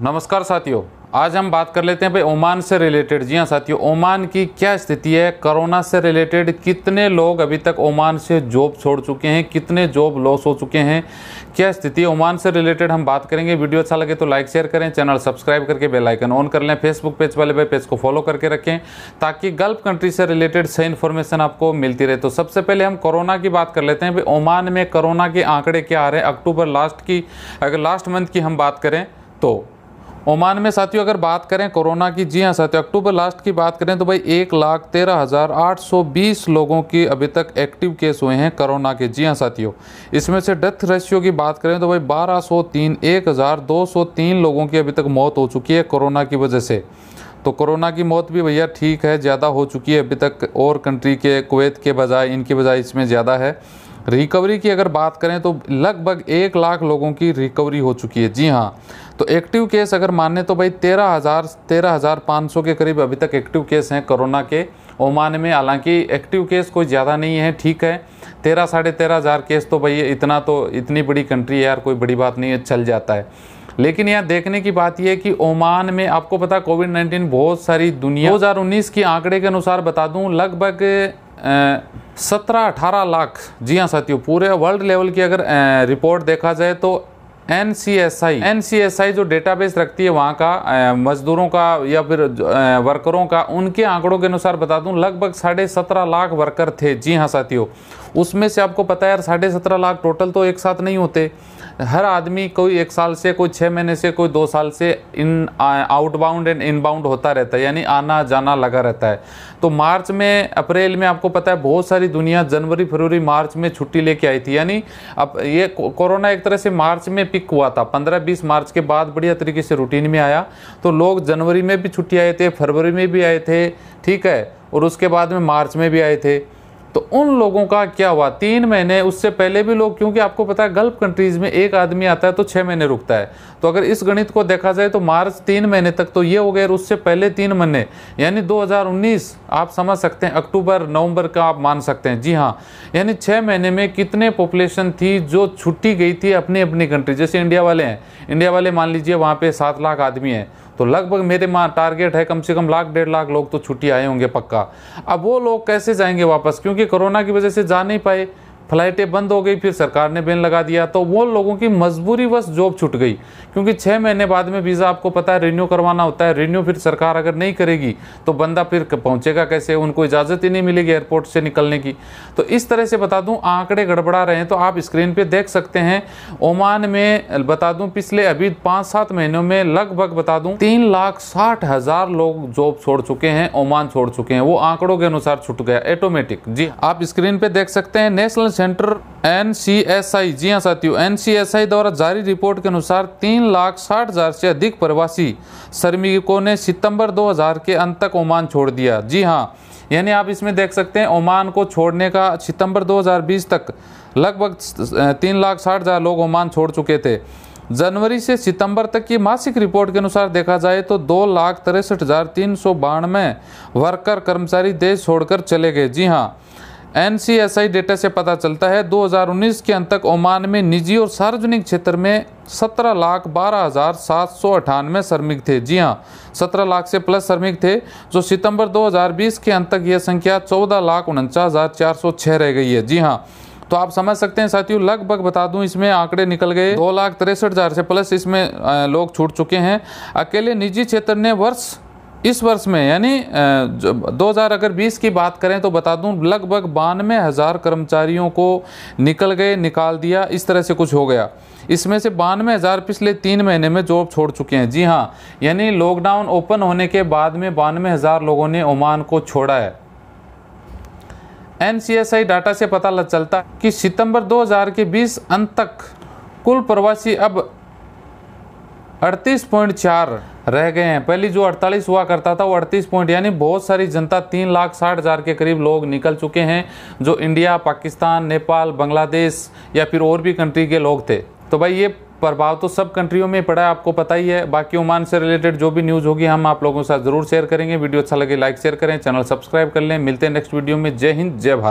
नमस्कार साथियों आज हम बात कर लेते हैं भाई ओमान से रिलेटेड जी हाँ साथियों ओमान की क्या स्थिति है कोरोना से रिलेटेड कितने लोग अभी तक ओमान से जॉब छोड़ चुके हैं कितने जॉब लॉस हो चुके हैं क्या स्थिति है ओमान से रिलेटेड हम बात करेंगे वीडियो अच्छा लगे तो लाइक शेयर करें चैनल सब्सक्राइब करके बेलाइकन ऑन कर लें फेसबुक पेज वाले भाई पेज को फॉलो करके रखें ताकि गल्फ कंट्री से रिलेटेड सही इन्फॉर्मेशन आपको मिलती रहे तो सबसे पहले हम कोरोना की बात कर लेते हैं भाई ओमान में कोरोना के आंकड़े क्या आ रहे हैं अक्टूबर लास्ट की अगर लास्ट मंथ की हम बात करें तो ओमान में साथियों अगर बात करें कोरोना की जी हाँ साथियों अक्टूबर लास्ट की बात करें तो भाई एक लाख तेरह हज़ार आठ सौ बीस लोगों की अभी तक एक्टिव केस हुए हैं कोरोना के जी हाँ साथियों इसमें से डेथ रेशियो की बात करें तो भाई बारह सौ तीन एक हज़ार दो सौ तीन लोगों की अभी तक मौत हो चुकी है कोरोना की वजह से तो कोरोना की मौत भी भैया ठीक है ज़्यादा हो चुकी है अभी तक और कंट्री के कुवैत के बजाय इनके बजाय इसमें ज़्यादा है रिकवरी की अगर बात करें तो लगभग एक लाख लोगों की रिकवरी हो चुकी है जी हाँ तो एक्टिव केस अगर माने तो भाई तेरह हज़ार तेरह हज़ार पाँच सौ के करीब अभी तक एक्टिव केस हैं कोरोना के ओमान में हालांकि एक्टिव केस कोई ज़्यादा नहीं है ठीक है तेरह साढ़े तेरह हज़ार केस तो भाई इतना तो इतनी बड़ी कंट्री है यार कोई बड़ी बात नहीं है चल जाता है लेकिन यहाँ देखने की बात यह है कि ओमान में आपको पता कोविड नाइन्टीन बहुत सारी दुनिया दो के आंकड़े के अनुसार बता दूँ लगभग सत्रह अठारह लाख जी हाँ साथियों पूरे वर्ल्ड लेवल की अगर रिपोर्ट देखा जाए तो एस एनसीएसआई जो डेटाबेस रखती है वहाँ का मजदूरों का या फिर वर्करों का उनके आंकड़ों के अनुसार बता दूं लगभग साढ़े सत्रह लाख वर्कर थे जी हाँ साथियों उसमें से आपको पता है यार साढ़े सत्रह लाख टोटल तो एक साथ नहीं होते हर आदमी कोई एक साल से कोई छः महीने से कोई दो साल से इन आउटबाउंड एंड इनबाउंड होता रहता है यानी आना जाना लगा रहता है तो मार्च में अप्रैल में आपको पता है बहुत सारी दुनिया जनवरी फरवरी मार्च में छुट्टी लेके आई थी यानी अब ये कोरोना एक तरह से मार्च में पिक हुआ था पंद्रह बीस मार्च के बाद बढ़िया तरीके से रूटीन में आया तो लोग जनवरी में भी छुट्टी आए थे फरवरी में भी आए थे ठीक है और उसके बाद में मार्च में भी आए थे तो उन लोगों का क्या हुआ तीन महीने उससे पहले भी लोग क्योंकि आपको पता है गल्फ कंट्रीज़ में एक आदमी आता है तो छः महीने रुकता है तो अगर इस गणित को देखा जाए तो मार्च तीन महीने तक तो ये हो गया उससे पहले तीन महीने यानी 2019 आप समझ सकते हैं अक्टूबर नवंबर का आप मान सकते हैं जी हाँ यानी छः महीने में कितने पॉपुलेशन थी जो छुट्टी गई थी अपनी अपनी कंट्री जैसे इंडिया वाले हैं इंडिया वाले मान लीजिए वहाँ पर सात लाख आदमी हैं तो लगभग मेरे माँ टारगेट है कम से कम लाख डेढ़ लाख लोग तो छुट्टी आए होंगे पक्का अब वो लोग कैसे जाएंगे वापस क्योंकि कोरोना की वजह से जा नहीं पाए फ्लाइटें बंद हो गई फिर सरकार ने बैन लगा दिया तो वो लोगों की मजबूरी बस जॉब छूट गई क्योंकि छः महीने बाद में वीज़ा आपको पता है रिन्यू करवाना होता है रिन्यू फिर सरकार अगर नहीं करेगी तो बंदा फिर पहुंचेगा कैसे उनको इजाज़त ही नहीं मिलेगी एयरपोर्ट से निकलने की तो इस तरह से बता दूँ आंकड़े गड़बड़ा रहे हैं तो आप स्क्रीन पर देख सकते हैं ओमान में बता दूँ पिछले अभी पाँच सात महीनों में लगभग बता दूँ तीन लाख साठ हज़ार लोग जॉब छोड़ चुके हैं ओमान छोड़ चुके हैं वो आंकड़ों के अनुसार छूट गया ऑटोमेटिक जी आप स्क्रीन पर देख सकते हैं national center N C S I जी हाँ साथियों एन सी एस आई द्वारा जारी रिपोर्ट के अनुसार तीन लाख साठ हज़ार से अधिक प्रवासी श्रमिकों ने सितंबर 2000 के अंत तक ओमान छोड़ दिया जी हाँ यानी आप इसमें देख सकते हैं ओमान को छोड़ने का सितंबर 2020 तक लगभग तीन लाख साठ हज़ार लोग ओमान छोड़ चुके थे जनवरी से सितंबर तक की मासिक रिपोर्ट के अनुसार देखा जाए तो दो लाख तिरसठ हज़ार तीन सौ बानवे वर्कर कर्मचारी देश छोड़कर चले गए जी हाँ एन डेटा से पता चलता है 2019 के अंत तक ओमान में निजी और सार्वजनिक क्षेत्र में सत्रह लाख बारह हज़ार सात सौ अठानवे श्रमिक थे जी हाँ सत्रह लाख से प्लस श्रमिक थे जो सितंबर 2020 के अंत तक यह संख्या चौदह लाख उनचास हज़ार चार सौ छः रह गई है जी हाँ तो आप समझ सकते हैं साथियों लगभग बता दूं इसमें आंकड़े निकल गए दो लाख तिरसठ हज़ार से प्लस इसमें लोग छूट चुके हैं अकेले निजी क्षेत्र ने वर्ष इस वर्ष में यानी 2000 अगर 20 की बात करें तो बता दूं लगभग बानवे हज़ार कर्मचारियों को निकल गए निकाल दिया इस तरह से कुछ हो गया इसमें से बानवे हज़ार पिछले तीन महीने में जॉब छोड़ चुके हैं जी हाँ यानी लॉकडाउन ओपन होने के बाद में बानवे हज़ार लोगों ने ओमान को छोड़ा है एन डाटा से पता चलता कि सितंबर दो के बीस अंत तक कुल प्रवासी अब अड़तीस पॉइंट चार रह गए हैं पहले जो 48 हुआ करता था वो 38 पॉइंट यानी बहुत सारी जनता तीन लाख साठ हज़ार के करीब लोग निकल चुके हैं जो इंडिया पाकिस्तान नेपाल बांग्लादेश या फिर और भी कंट्री के लोग थे तो भाई ये प्रभाव तो सब कंट्रियों में पड़ा है आपको पता ही है बाकी ओमान से रिलेटेड जो भी न्यूज़ होगी हम आप लोगों के साथ जरूर शेयर करेंगे वीडियो अच्छा लगे लाइक शेयर करें चैनल सब्सक्राइब कर लें मिलते हैं नेक्स्ट वीडियो में जय हिंद जय भारत